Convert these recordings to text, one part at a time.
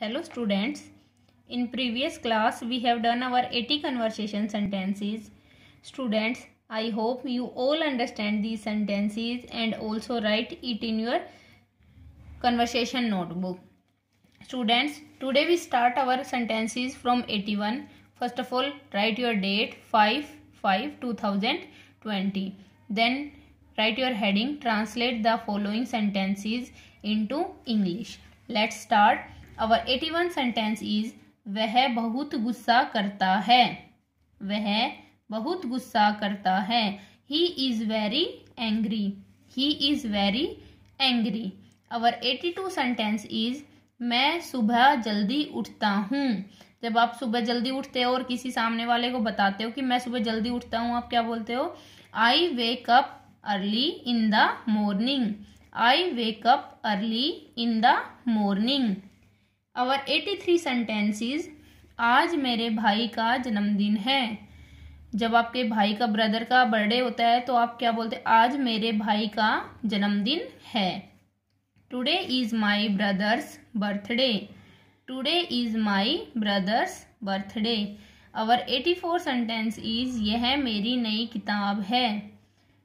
Hello students. In previous class we have done our 80 conversation sentences. Students, I hope you all understand these sentences and also write it in your conversation notebook. Students, today we start our sentences from 81. First of all, write your date 5 5 2020. Then write your heading translate the following sentences into English. Let's start. Our eighty one sentence is वह बहुत गुस्सा करता है वह बहुत गुस्सा करता है he is very angry he is very angry और एटी टू सेंटेंस इज़ मैं सुबह जल्दी उठता हूँ जब आप सुबह जल्दी उठते हो और किसी सामने वाले को बताते हो कि मैं सुबह जल्दी उठता हूँ आप क्या बोलते हो I wake up early in the morning I wake up early in the morning our eighty three sentences आज मेरे भाई का जन्मदिन है जब आपके भाई का ब्रदर का बर्थडे होता है तो आप क्या बोलते हैं आज मेरे भाई का जन्मदिन है today is my brother's birthday today is my brother's birthday our eighty four sentence is यह मेरी नई किताब है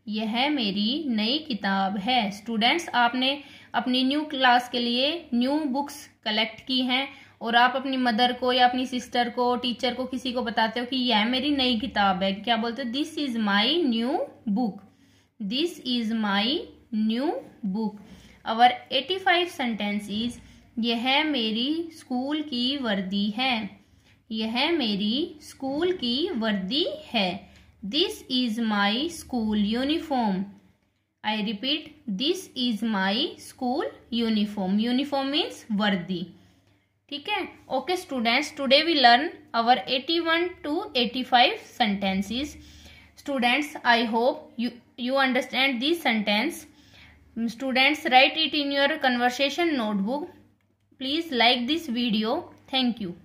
यह मेरी नई किताब है स्टूडेंट्स आपने अपनी न्यू क्लास के लिए न्यू बुक्स कलेक्ट की हैं और आप अपनी मदर को या अपनी सिस्टर को टीचर को किसी को बताते हो कि यह मेरी नई किताब है क्या बोलते हो this is my new book this is my new book our eighty five sentence is यह मेरी स्कूल की वर्दी है यह मेरी स्कूल की वर्दी है This is my school uniform. I repeat, this is my school uniform. Uniform means worthy. Okay? okay, students, today we learn our 81 to 85 sentences. Students, I hope you, you understand this sentence. Students, write it in your conversation notebook. Please like this video. Thank you.